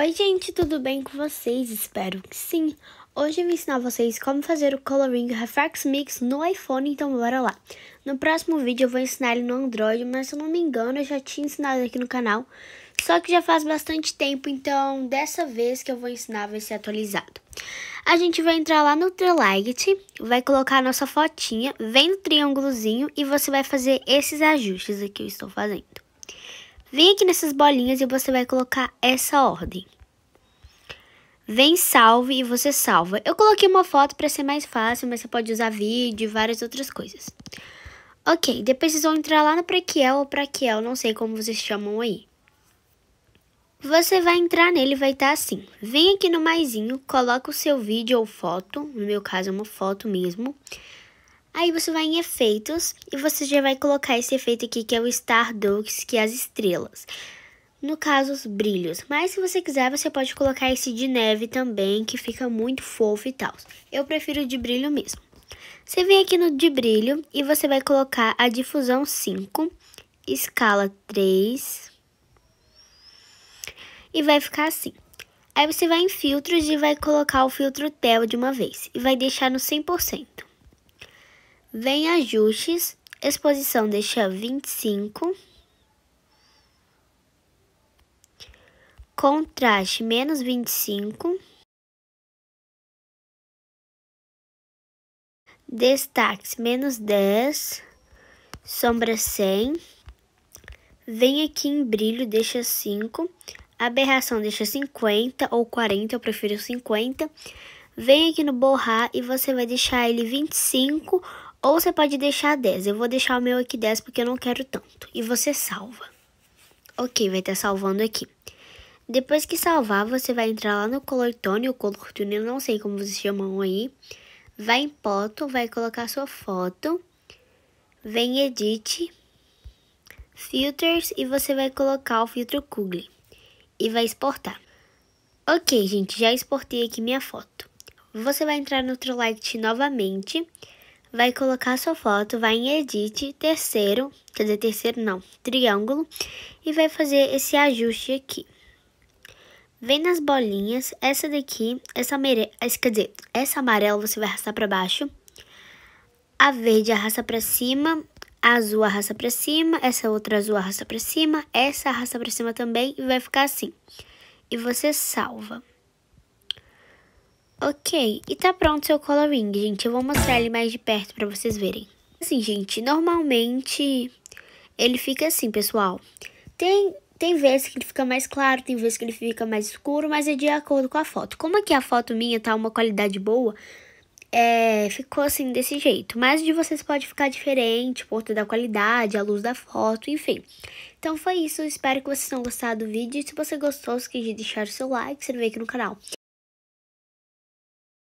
Oi, gente, tudo bem com vocês? Espero que sim. Hoje eu vou ensinar vocês como fazer o Coloring Reflex Mix no iPhone, então bora lá. No próximo vídeo eu vou ensinar ele no Android, mas se eu não me engano eu já tinha ensinado aqui no canal. Só que já faz bastante tempo, então dessa vez que eu vou ensinar vai ser atualizado. A gente vai entrar lá no Trelight, vai colocar a nossa fotinha, vem no triângulozinho e você vai fazer esses ajustes aqui que eu estou fazendo. Vem aqui nessas bolinhas e você vai colocar essa ordem. Vem salve e você salva. Eu coloquei uma foto para ser mais fácil, mas você pode usar vídeo e várias outras coisas. Ok, depois vocês vão entrar lá no prequel ou Praquiel, não sei como vocês chamam aí. Você vai entrar nele vai estar tá assim. Vem aqui no maisinho, coloca o seu vídeo ou foto, no meu caso é uma foto mesmo. Aí você vai em efeitos e você já vai colocar esse efeito aqui que é o Star que é as estrelas. No caso, os brilhos. Mas se você quiser, você pode colocar esse de neve também, que fica muito fofo e tal. Eu prefiro de brilho mesmo. Você vem aqui no de brilho e você vai colocar a difusão 5, escala 3. E vai ficar assim. Aí você vai em filtros e vai colocar o filtro TEL de uma vez. E vai deixar no 100%. Vem ajustes, exposição deixa 25. Contraste menos 25. Destaques menos 10. Sombra 100. Vem aqui em brilho, deixa 5. Aberração deixa 50 ou 40, eu prefiro 50. Vem aqui no borrar e você vai deixar ele 25 ou você pode deixar 10. Eu vou deixar o meu aqui 10 porque eu não quero tanto. E você salva. Ok, vai estar tá salvando aqui. Depois que salvar, você vai entrar lá no Color Tone, ou Color Tune, eu não sei como vocês chamam aí. Vai em foto, vai colocar sua foto. Vem Edit, Filters e você vai colocar o filtro Kugli. E vai exportar. Ok, gente, já exportei aqui minha foto. Você vai entrar no True Light novamente vai colocar sua foto, vai em edit, terceiro, quer dizer, terceiro não, triângulo, e vai fazer esse ajuste aqui. Vem nas bolinhas, essa daqui, essa, mere... quer dizer, essa amarela você vai arrastar para baixo, a verde arrasta para cima, a azul arrasta para cima, essa outra azul arrasta para cima, essa arrasta para cima também e vai ficar assim. E você salva. Ok, e tá pronto seu coloring, gente. Eu vou mostrar ele mais de perto pra vocês verem. Assim, gente, normalmente ele fica assim, pessoal. Tem, tem vezes que ele fica mais claro, tem vezes que ele fica mais escuro, mas é de acordo com a foto. Como aqui a foto minha tá uma qualidade boa, é, ficou assim desse jeito. Mas de vocês pode ficar diferente, por toda a qualidade, a luz da foto, enfim. Então foi isso, espero que vocês tenham gostado do vídeo. Se você gostou, esqueci esqueça de deixar o seu like, se inscrever aqui no canal.